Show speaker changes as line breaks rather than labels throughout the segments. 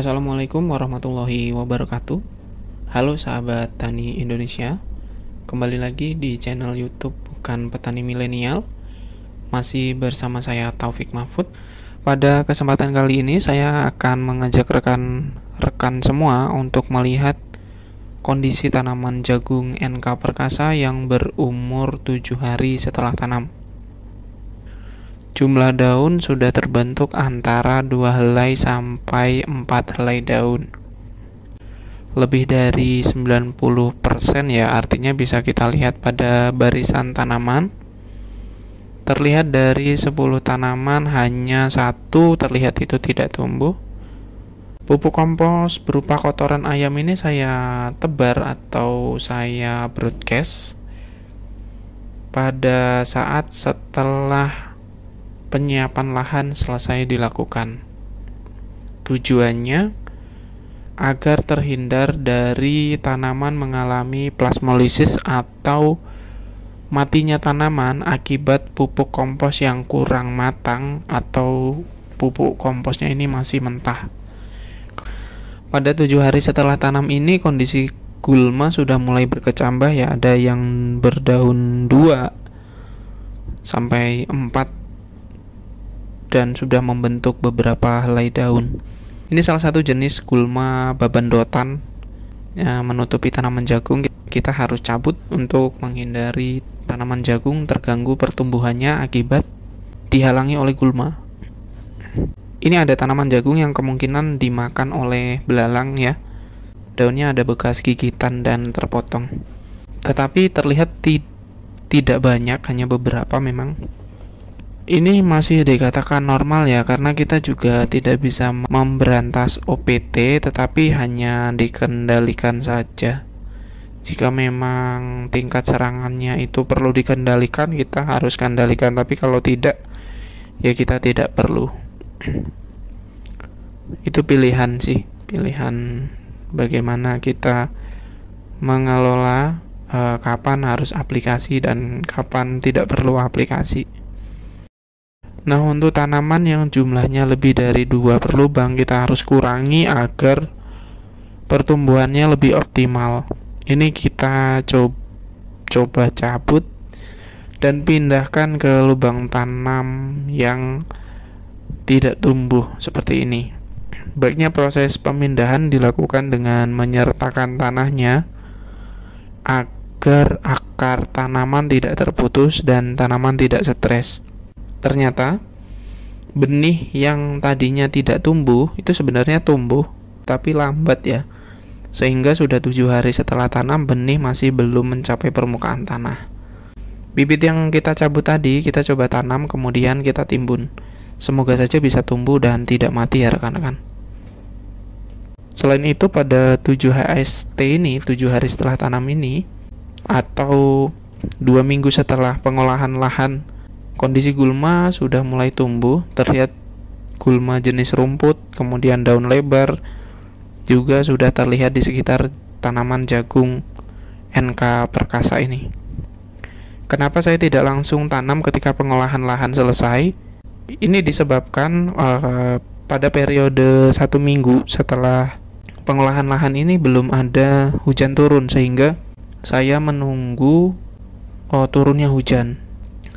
Assalamualaikum warahmatullahi wabarakatuh. Halo sahabat tani Indonesia. Kembali lagi di channel YouTube Bukan Petani Milenial. Masih bersama saya Taufik Mahfud. Pada kesempatan kali ini saya akan mengajak rekan-rekan semua untuk melihat kondisi tanaman jagung NK Perkasa yang berumur 7 hari setelah tanam. Jumlah daun sudah terbentuk antara 2 helai sampai 4 helai daun. Lebih dari 90% ya, artinya bisa kita lihat pada barisan tanaman. Terlihat dari 10 tanaman hanya satu terlihat itu tidak tumbuh. Pupuk kompos berupa kotoran ayam ini saya tebar atau saya broadcast pada saat setelah penyiapan lahan selesai dilakukan. Tujuannya agar terhindar dari tanaman mengalami plasmolisis atau matinya tanaman akibat pupuk kompos yang kurang matang atau pupuk komposnya ini masih mentah. Pada tujuh hari setelah tanam ini kondisi gulma sudah mulai berkecambah ya ada yang berdaun dua sampai empat dan sudah membentuk beberapa helai daun. Ini salah satu jenis gulma babandotan yang menutupi tanaman jagung. Kita harus cabut untuk menghindari tanaman jagung terganggu pertumbuhannya akibat dihalangi oleh gulma. Ini ada tanaman jagung yang kemungkinan dimakan oleh belalang ya. Daunnya ada bekas gigitan dan terpotong. Tetapi terlihat ti tidak banyak, hanya beberapa memang ini masih dikatakan normal ya karena kita juga tidak bisa memberantas OPT tetapi hanya dikendalikan saja jika memang tingkat serangannya itu perlu dikendalikan kita harus kendalikan tapi kalau tidak ya kita tidak perlu itu pilihan sih pilihan bagaimana kita mengelola uh, kapan harus aplikasi dan kapan tidak perlu aplikasi Nah, untuk tanaman yang jumlahnya lebih dari dua per lubang, kita harus kurangi agar pertumbuhannya lebih optimal. Ini kita coba, coba cabut dan pindahkan ke lubang tanam yang tidak tumbuh seperti ini. Baiknya proses pemindahan dilakukan dengan menyertakan tanahnya agar akar tanaman tidak terputus dan tanaman tidak stres. Ternyata benih yang tadinya tidak tumbuh itu sebenarnya tumbuh tapi lambat ya sehingga sudah tujuh hari setelah tanam benih masih belum mencapai permukaan tanah. Bibit yang kita cabut tadi kita coba tanam kemudian kita timbun. Semoga saja bisa tumbuh dan tidak mati ya rekan-rekan. Selain itu pada tujuh HST ini, 7 hari setelah tanam ini atau dua minggu setelah pengolahan lahan Kondisi gulma sudah mulai tumbuh, terlihat gulma jenis rumput, kemudian daun lebar juga sudah terlihat di sekitar tanaman jagung NK Perkasa ini. Kenapa saya tidak langsung tanam ketika pengolahan lahan selesai? Ini disebabkan uh, pada periode satu minggu setelah pengolahan lahan ini belum ada hujan turun sehingga saya menunggu oh, turunnya hujan.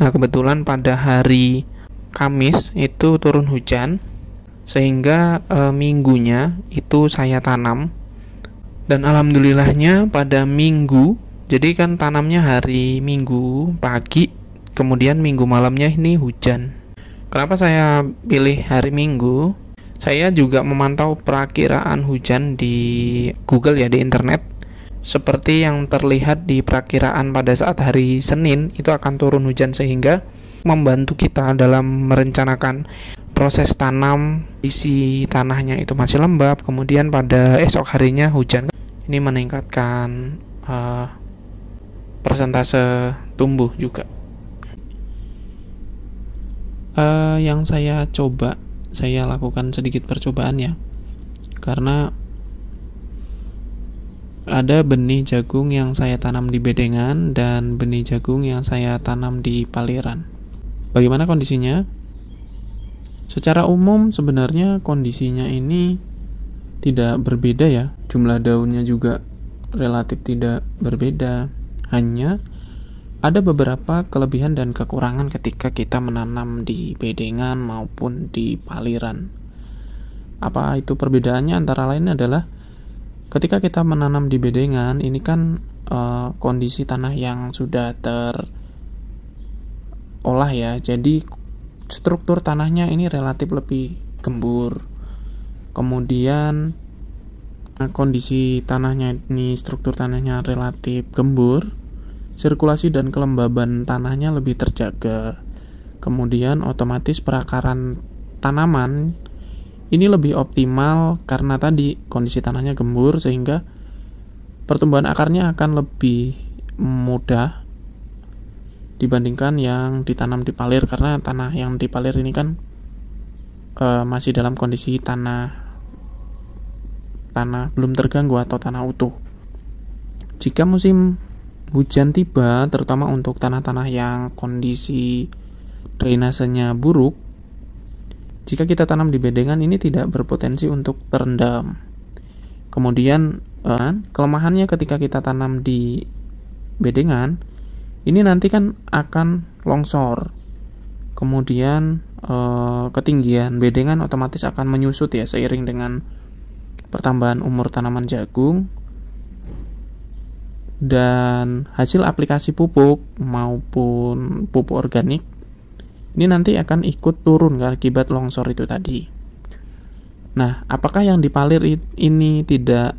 Nah, kebetulan pada hari Kamis itu turun hujan sehingga e, minggunya itu saya tanam dan alhamdulillahnya pada minggu jadi kan tanamnya hari minggu pagi kemudian minggu malamnya ini hujan kenapa saya pilih hari minggu saya juga memantau perakiraan hujan di Google ya di internet seperti yang terlihat di perakiraan pada saat hari Senin itu akan turun hujan sehingga membantu kita dalam merencanakan proses tanam isi tanahnya itu masih lembab kemudian pada esok harinya hujan ini meningkatkan uh, persentase tumbuh juga uh, yang saya coba saya lakukan sedikit percobaan ya karena ada benih jagung yang saya tanam di bedengan dan benih jagung yang saya tanam di paliran. Bagaimana kondisinya? Secara umum sebenarnya kondisinya ini tidak berbeda ya. Jumlah daunnya juga relatif tidak berbeda. Hanya ada beberapa kelebihan dan kekurangan ketika kita menanam di bedengan maupun di paliran. Apa itu perbedaannya antara lain adalah ketika kita menanam di bedengan ini kan uh, kondisi tanah yang sudah terolah ya jadi struktur tanahnya ini relatif lebih gembur kemudian eh, kondisi tanahnya ini struktur tanahnya relatif gembur sirkulasi dan kelembaban tanahnya lebih terjaga kemudian otomatis perakaran tanaman ini lebih optimal karena tadi kondisi tanahnya gembur sehingga pertumbuhan akarnya akan lebih mudah dibandingkan yang ditanam di palir karena tanah yang di palir ini kan e, masih dalam kondisi tanah tanah belum terganggu atau tanah utuh. Jika musim hujan tiba, terutama untuk tanah-tanah yang kondisi drainasenya buruk, jika kita tanam di bedengan ini tidak berpotensi untuk terendam. Kemudian eh, kelemahannya ketika kita tanam di bedengan ini nanti kan akan longsor. Kemudian eh, ketinggian bedengan otomatis akan menyusut ya seiring dengan pertambahan umur tanaman jagung dan hasil aplikasi pupuk maupun pupuk organik ini nanti akan ikut turun kan akibat longsor itu tadi. Nah, apakah yang dipalir ini tidak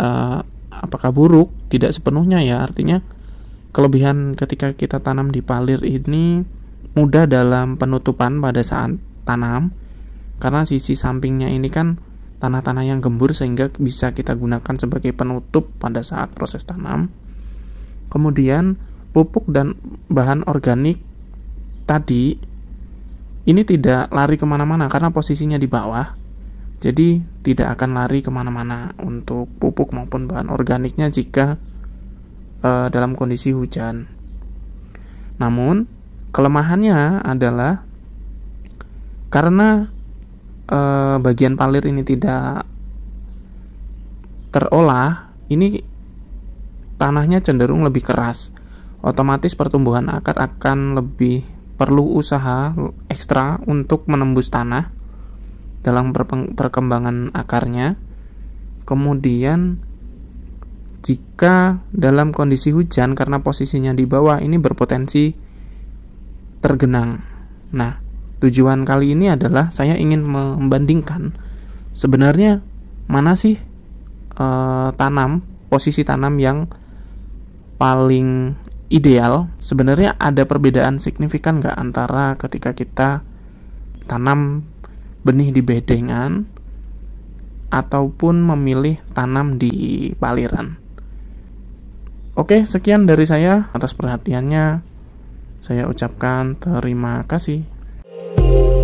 uh, apakah buruk? Tidak sepenuhnya ya, artinya kelebihan ketika kita tanam di palir ini mudah dalam penutupan pada saat tanam karena sisi sampingnya ini kan tanah-tanah yang gembur sehingga bisa kita gunakan sebagai penutup pada saat proses tanam. Kemudian pupuk dan bahan organik tadi ini tidak lari kemana-mana karena posisinya di bawah, jadi tidak akan lari kemana-mana untuk pupuk maupun bahan organiknya jika uh, dalam kondisi hujan. Namun, kelemahannya adalah karena eh, bagian palir ini tidak terolah, ini tanahnya cenderung lebih keras. Otomatis pertumbuhan akar akan lebih perlu usaha ekstra untuk menembus tanah dalam perkembangan akarnya. Kemudian jika dalam kondisi hujan karena posisinya di bawah ini berpotensi tergenang. Nah, tujuan kali ini adalah saya ingin membandingkan sebenarnya mana sih e, tanam posisi tanam yang paling ideal, sebenarnya ada perbedaan signifikan nggak antara ketika kita tanam benih di bedengan ataupun memilih tanam di paliran. Oke, sekian dari saya atas perhatiannya. Saya ucapkan terima kasih. thank you